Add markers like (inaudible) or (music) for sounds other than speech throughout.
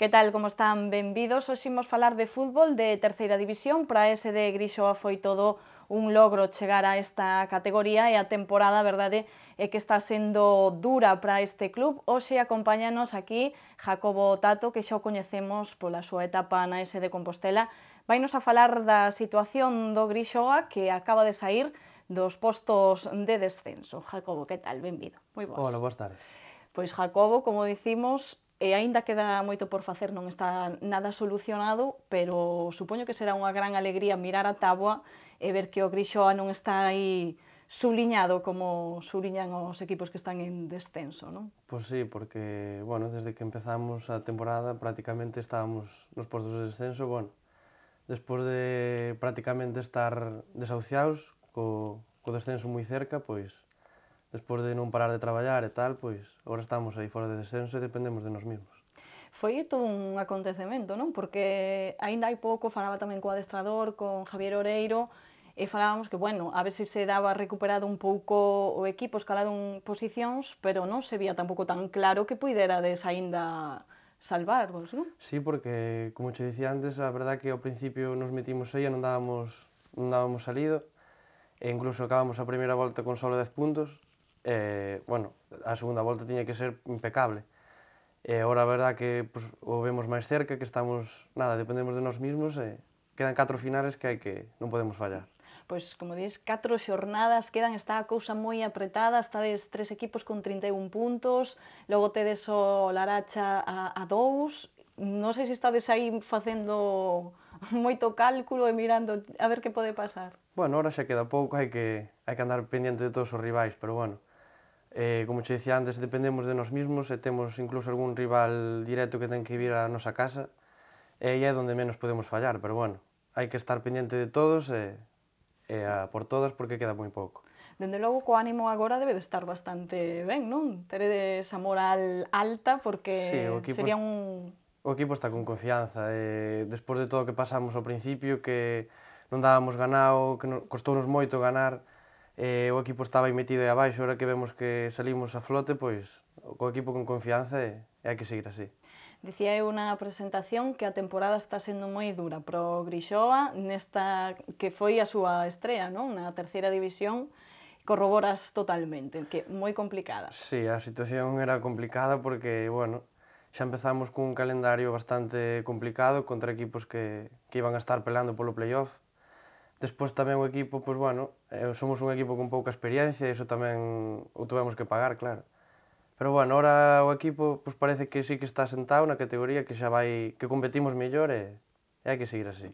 Que tal, como están? Benvidos. Hoxe imos falar de fútbol de terceira división. Para ese de Grixoa foi todo un logro chegar a esta categoría e a temporada, verdade, eh, é que está sendo dura para este club. Hoxe acompáñanos aquí Jacobo Tato, que xa o coñecemos pola súa etapa na S de Compostela. Vainos a falar da situación do Grixoa que acaba de sair dos postos de descenso. Jacobo, que tal? Benvido. Moi boas. Hola, boas tardes. Pois Jacobo, como dicimos, e aínda queda moito por facer, non está nada solucionado, pero supoño que será unha gran alegría mirar a táboa e ver que o Grixoa non está aí suliñado como suliñan os equipos que están en descenso, non? Pois pues sí, porque, bueno, desde que empezamos a temporada prácticamente estábamos nos postos de descenso, bueno, despois de prácticamente estar desahuciados co, co descenso moi cerca, pois pues, despois de non parar de traballar e tal, pois agora estamos aí fora de descenso e dependemos de nós mesmos. Foi todo un acontecemento, non? Porque aínda hai pouco falaba tamén co adestrador, con Javier Oreiro, e falábamos que, bueno, a ver se se daba recuperado un pouco o equipo, escalado en posicións, pero non se vía tampouco tan claro que puidera des aínda salvarvos, non? Sí, porque, como che dicía antes, a verdad que ao principio nos metimos aí e non dábamos, non dábamos salido, e incluso acabamos a primeira volta con solo 10 puntos, eh, bueno, a segunda volta tiña que ser impecable. E eh, ora a verdad que pues, o vemos máis cerca, que estamos, nada, dependemos de nós mesmos, e eh, quedan catro finales que hai que non podemos fallar. Pois, como dís, catro xornadas, quedan está a cousa moi apretada, estades tres equipos con 31 puntos, logo tedes o Laracha a, a dous, non sei se estades aí facendo (laughs) moito cálculo e mirando a ver que pode pasar. Bueno, ahora xa queda pouco, hai que, hai que andar pendiente de todos os rivais, pero bueno, Eh, como che dicía antes, dependemos de nós mismos e temos incluso algún rival directo que ten que vir á nosa casa e aí é onde menos podemos fallar, pero bueno, hai que estar pendiente de todos e, e a por todas porque queda moi pouco. Dende logo, co ánimo agora debe de estar bastante ben, non? de esa moral alta porque sí, o equipo, sería un... O equipo está con confianza. E, despois de todo o que pasamos ao principio, que non dábamos ganado, que nos, moito ganar, eh, o equipo estaba aí metido aí abaixo, ahora que vemos que salimos a flote, pois co equipo con confianza e, e hai que seguir así. Dicía eu na presentación que a temporada está sendo moi dura pro Grixoa nesta que foi a súa estrela, non? Na terceira división corroboras totalmente, que moi complicada. Sí, a situación era complicada porque, bueno, xa empezamos cun calendario bastante complicado contra equipos que, que iban a estar pelando polo playoff. Despois tamén o equipo, pois bueno, eh, somos un equipo con pouca experiencia e iso tamén o tuvemos que pagar, claro. Pero bueno, ahora o equipo pois parece que sí que está sentado na categoría que xa vai que competimos mellor e, e hai que seguir así.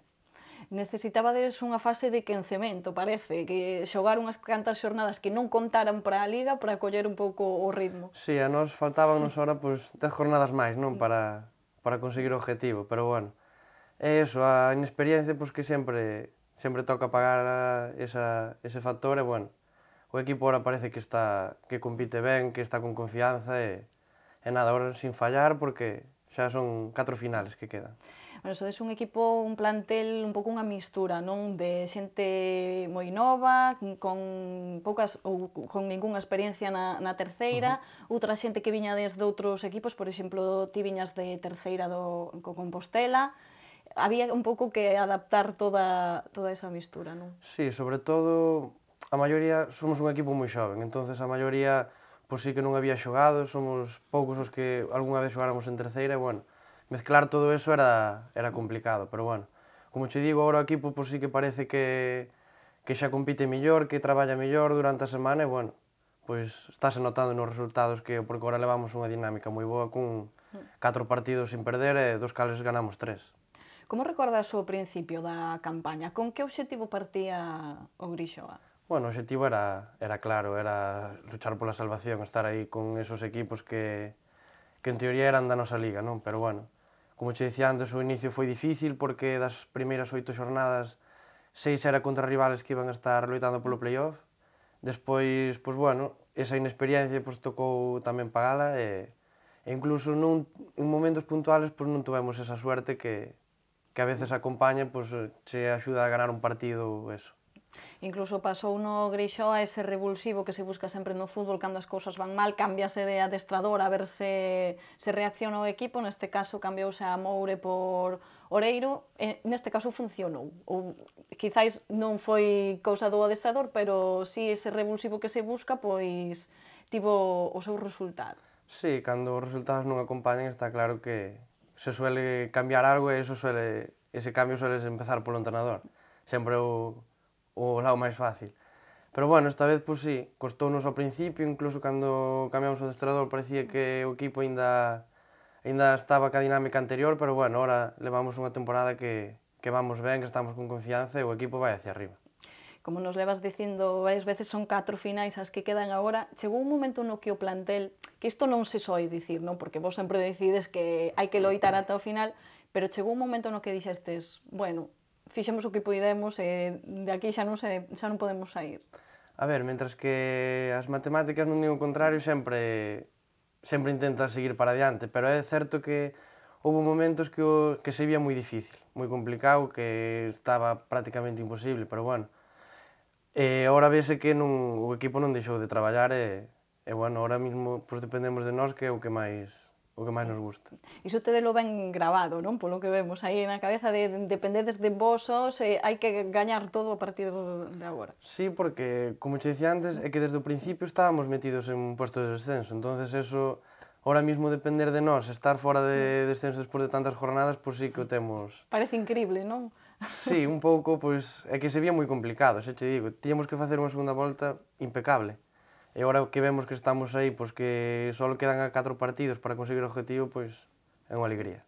Necesitabades unha fase de quencemento, parece, que xogar unhas cantas xornadas que non contaran para a Liga para coller un pouco o ritmo. Sí, a nos faltábamos (laughs) ahora pois, 10 jornadas máis non para, para conseguir o objetivo, pero bueno, é iso, a inexperiencia pois, que sempre sempre toca pagar esa, ese factor e, bueno, o equipo ahora parece que está que compite ben, que está con confianza e, e nada, ahora sin fallar porque xa son catro finales que quedan. Bueno, sodes un equipo, un plantel, un pouco unha mistura, non? De xente moi nova, con poucas ou con ningunha experiencia na, na terceira, uh -huh. outra xente que viña desde outros equipos, por exemplo, ti viñas de terceira do co Compostela, había un pouco que adaptar toda, toda esa mistura, non? Sí, sobre todo, a maioría, somos un equipo moi xoven, entonces a maioría, pois sí que non había xogado, somos poucos os que algunha vez xogáramos en terceira, e bueno, mezclar todo eso era, era complicado, pero bueno, como che digo, agora o equipo pois sí que parece que, que xa compite mellor, que traballa mellor durante a semana, e bueno, pois estáse notando nos resultados que porque agora levamos unha dinámica moi boa cun mm. catro partidos sin perder e dos cales ganamos tres. Como recordas o principio da campaña? Con que obxectivo partía o Grixoa? Bueno, o obxectivo era, era claro, era luchar pola salvación, estar aí con esos equipos que, que en teoría eran da nosa liga, non? Pero bueno, como che dicía antes, o inicio foi difícil porque das primeiras oito xornadas seis era contra rivales que iban a estar loitando polo playoff. Despois, pois bueno, esa inexperiencia pois tocou tamén pagala e, e incluso nun, en momentos puntuales pois non tivemos esa suerte que, que a veces acompaña, pois pues, eh, che axuda a ganar un partido, eso. Incluso pasou no Grixó a ese revulsivo que se busca sempre no fútbol cando as cousas van mal, cámbiase de adestrador a ver se, se reacciona o equipo, neste caso cambiouse a Moure por Oreiro, e neste caso funcionou. Ou, quizáis non foi cousa do adestrador, pero si ese revulsivo que se busca, pois tivo o seu resultado. Sí, cando os resultados non acompañan está claro que, se suele cambiar algo e eso suele, ese cambio suele empezar polo entrenador. Sempre o, o lado máis fácil. Pero bueno, esta vez, pois pues, sí, costounos ao principio, incluso cando cambiamos o destrador, parecía que o equipo ainda ainda estaba ca dinámica anterior, pero bueno, ahora levamos unha temporada que, que vamos ben, que estamos con confianza e o equipo vai hacia arriba como nos levas dicindo varias veces, son catro finais as que quedan agora. Chegou un momento no que o plantel, que isto non se soe dicir, non? porque vos sempre decides que hai que loitar ata o final, pero chegou un momento no que dixestes, bueno, fixemos o que podemos e de aquí xa non, se, xa non podemos sair. A ver, mentras que as matemáticas non digo o contrario, sempre sempre intentas seguir para adiante, pero é certo que houve momentos que, o, que se vía moi difícil, moi complicado, que estaba prácticamente imposible, pero bueno, E ahora vese que non, o equipo non deixou de traballar e, e bueno, ahora mismo pues, pois, dependemos de nós que é o que máis o que máis nos gusta. Iso te delo ben grabado, non? Polo que vemos aí na cabeza de dependedes de vosos, eh, hai que gañar todo a partir de agora. Sí, porque, como che dicía antes, é que desde o principio estábamos metidos en un posto de descenso, entonces eso, ahora mismo depender de nós, estar fora de descenso despois de tantas jornadas, pois pues sí que o temos. Parece increíble, non? Sí, un pouco, pois, é que se vía moi complicado, xa te digo, tíamos que facer unha segunda volta impecable. E agora que vemos que estamos aí, pois que só quedan a catro partidos para conseguir o objetivo, pois é unha alegría.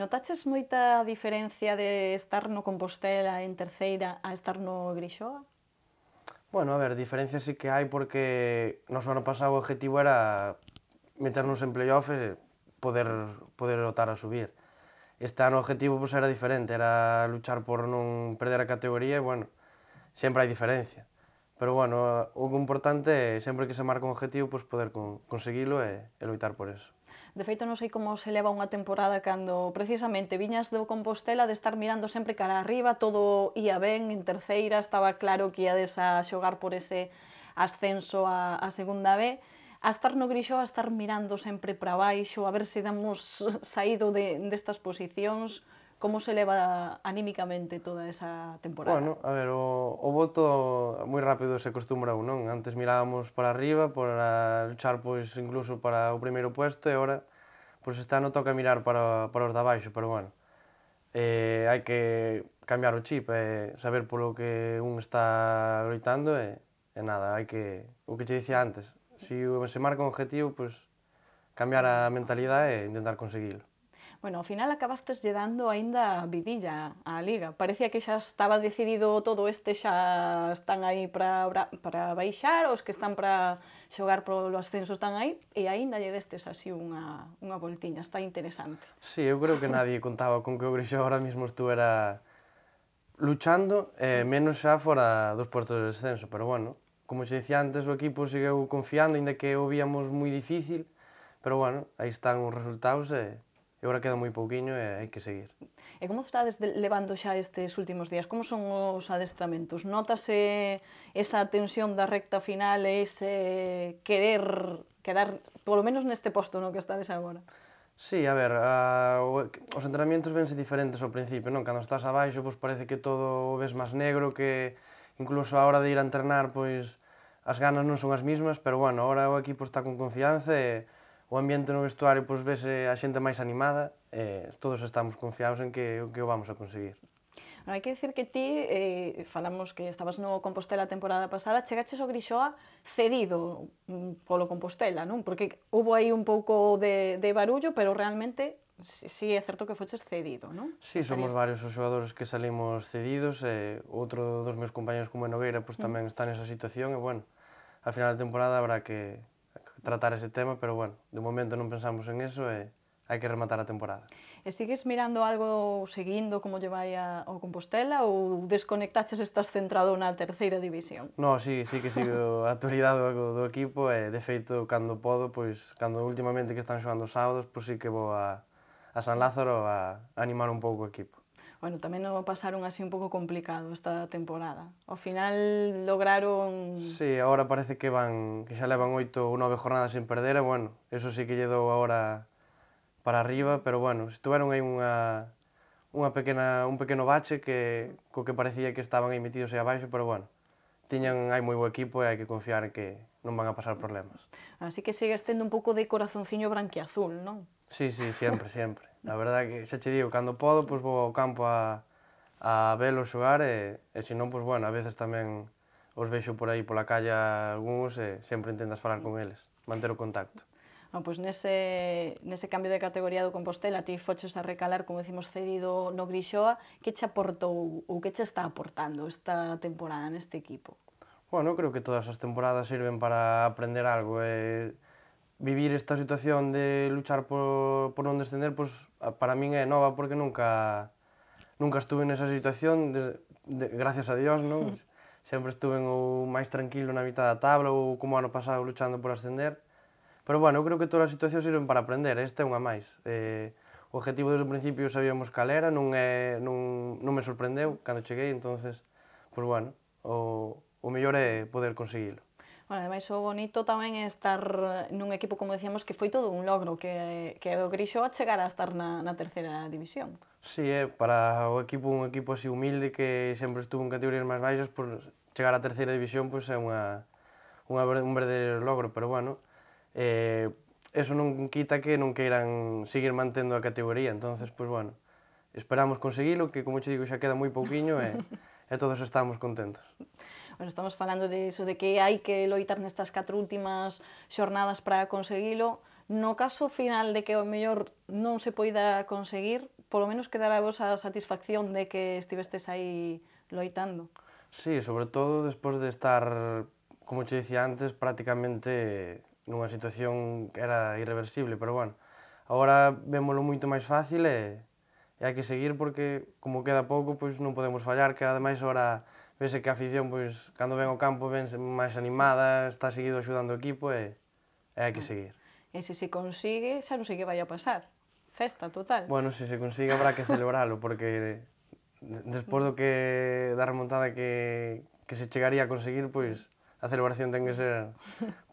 Notaches moita diferencia de estar no Compostela en terceira a estar no Grixoa? Bueno, a ver, diferencia sí que hai porque no ano pasado o objetivo era meternos en playoff e poder, poder lotar a subir este ano o objetivo pues, era diferente, era luchar por non perder a categoría e, bueno, sempre hai diferencia. Pero, bueno, o importante é, sempre que se marca un objetivo, pois, poder con, conseguilo e, e loitar por eso. De feito, non sei como se leva unha temporada cando precisamente viñas do Compostela de estar mirando sempre cara arriba, todo ia ben, en terceira, estaba claro que ia a xogar por ese ascenso a, a segunda B a estar no grixo, a estar mirando sempre para baixo, a ver se damos (laughs) saído de, destas posicións, como se leva anímicamente toda esa temporada? Bueno, a ver, o, o voto moi rápido se acostumbrou, non? Antes mirábamos para arriba, para luchar pois incluso para o primeiro puesto e agora pois está no toca mirar para, para os de baixo, pero bueno. Eh, hai que cambiar o chip eh, saber polo que un está gritando, e, e nada, hai que o que te dicía antes, si se marca un objetivo, pues cambiar a mentalidade e intentar conseguilo. Bueno, ao final acabastes lle dando aínda vidilla á Liga. Parecía que xa estaba decidido todo este, xa están aí para, para baixar, os que están para xogar polo ascenso están aí, e aínda lle destes así unha, unha voltiña, está interesante. Sí, eu creo que nadie contaba con que o Grexo ahora mesmo estuera luchando, eh, menos xa fora dos puertos de descenso, pero bueno, como se dicía antes, o equipo seguiu confiando, inda que o víamos moi difícil, pero bueno, aí están os resultados e, e agora queda moi pouquiño e hai que seguir. E como estades levando xa estes últimos días? Como son os adestramentos? Notase esa tensión da recta final e ese querer quedar, polo menos neste posto no que estades agora? Sí, a ver, a, o, os entrenamientos vense diferentes ao principio, non? Cando estás abaixo, pois parece que todo o ves máis negro, que incluso a hora de ir a entrenar, pois as ganas non son as mismas, pero bueno, agora o equipo está con confianza e o ambiente no vestuario pois vese a xente máis animada e todos estamos confiados en que, que o vamos a conseguir. Hai que dicir que ti, eh, falamos que estabas no Compostela a temporada pasada, chegaches ao Grixoa cedido mm, polo Compostela, non? Porque houve aí un pouco de, de barullo, pero realmente sí é certo que foches cedido, non? Sí, somos varios os xogadores que salimos cedidos, e outro dos meus compañeros como Nogueira pois, mm. tamén está nesa situación, e bueno, a final da temporada habrá que tratar ese tema, pero bueno, de momento non pensamos en eso e hai que rematar a temporada. E sigues mirando algo seguindo como lle vai a, o Compostela ou desconectaches estás centrado na terceira división? No, sí, sí que sigo a (laughs) actualidade do, do equipo e de feito cando podo, pois cando últimamente que están xogando sábados, pois sí que vou a, a San Lázaro a, animar un pouco o equipo. Bueno, tamén o pasaron así un pouco complicado esta temporada. Ao final lograron... Sí, agora parece que van que xa levan oito ou nove jornadas sin perder, e bueno, eso sí que lle dou agora para arriba, pero bueno, se tuveron aí unha, unha pequena, un pequeno bache que co que parecía que estaban aí metidos aí abaixo, pero bueno, tiñan hai moi bo equipo e hai que confiar que non van a pasar problemas. Así que sigues tendo un pouco de corazonciño branquiazul, non? Sí, sí, sempre, sempre. A verdade que xa che digo, cando podo, pois vou ao campo a, a velo xogar e, e se non, pois bueno, a veces tamén os vexo por aí pola calle algúns e sempre intentas falar con eles, manter o contacto. Ah, pois nese, nese cambio de categoría do Compostela, ti foches a recalar, como decimos, cedido no Grixoa, que che aportou ou que che está aportando esta temporada neste equipo? Bueno, creo que todas as temporadas sirven para aprender algo. Eh, vivir esta situación de luchar por, por non descender, pois, pues, para min é nova porque nunca nunca estuve nesa situación, de, de, gracias a Dios, non? Mm. Sempre estuve o máis tranquilo na mitad da tabla ou como ano pasado luchando por ascender. Pero bueno, eu creo que todas as situacións sirven para aprender, esta é unha máis. Eh, o objetivo desde o principio sabíamos cal era, non, é, non, non me sorprendeu cando cheguei, entonces, pois pues bueno, o, o mellor é poder conseguilo. Bueno, ademais o bonito tamén é estar nun equipo, como decíamos, que foi todo un logro, que, que o Grixo a chegar a estar na, na terceira división. Sí, é para o equipo un equipo así humilde que sempre estuvo en categorías máis baixas, por chegar á terceira división pois é unha, unha, un verdadeiro logro, pero bueno, eh, eso non quita que non queiran seguir mantendo a categoría, entonces, pois bueno, esperamos conseguilo, que como che digo xa queda moi pouquiño e, e todos estamos contentos bueno, estamos falando de eso, de que hai que loitar nestas catro últimas xornadas para conseguilo, no caso final de que o mellor non se poida conseguir, polo menos quedará vos a satisfacción de que estivestes aí loitando. Sí, sobre todo despois de estar, como che dicía antes, prácticamente nunha situación que era irreversible, pero bueno, agora vémolo moito máis fácil e, e hai que seguir porque como queda pouco, pois non podemos fallar, que ademais agora vese que a afición, pois, cando ven o campo, ven máis animada, está seguido axudando o equipo e, e hai que seguir. E se se consigue, xa non sei que vai a pasar. Festa total. Bueno, se se consigue habrá que celebralo, porque despois do que da remontada que, que se chegaría a conseguir, pois a celebración ten que ser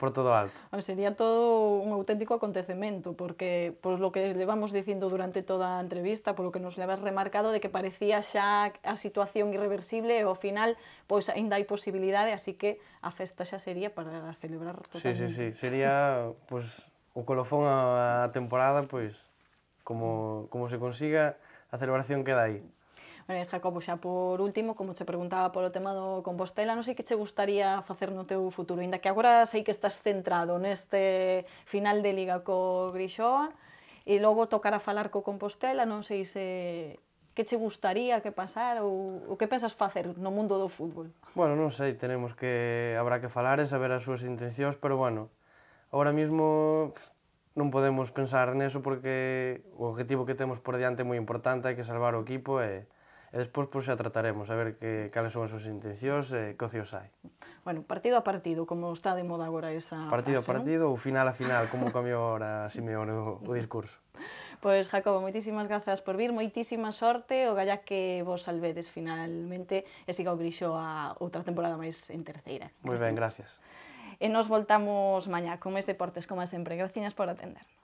por todo alto. (laughs) Ah, sería todo un auténtico acontecemento, porque por lo que vamos dicindo durante toda a entrevista, por lo que nos habas remarcado de que parecía xa a situación irreversible e ao final pois ainda hai posibilidade, así que a festa xa sería para celebrar totalmente. Sí, sí, sí, sería pois o colofón á temporada, pois como como se consiga a celebración queda aí. Eh, Jacobo, xa por último, como che preguntaba polo tema do Compostela, non sei que che gustaría facer no teu futuro, inda que agora sei que estás centrado neste final de Liga co Grixoa, e logo tocar a falar co Compostela, non sei se que che gustaría que pasar ou o que pensas facer no mundo do fútbol? Bueno, non sei, tenemos que habrá que falar e saber as súas intencións, pero bueno, agora mesmo non podemos pensar neso porque o objetivo que temos por diante é moi importante, hai que salvar o equipo e E despois pois, xa trataremos a ver que, cales son as súas intencións e que ocios hai. Bueno, partido a partido, como está de moda agora esa Partido frase, a partido non? ou final a final, como cambiou agora Simeone o, o discurso. (laughs) Pois, pues, Jacobo, moitísimas grazas por vir, moitísima sorte, o galla que vos salvedes finalmente e siga o grixo a outra temporada máis en terceira. Moi ben, gracias. E nos voltamos mañá como máis deportes, como sempre. Graciñas por atender.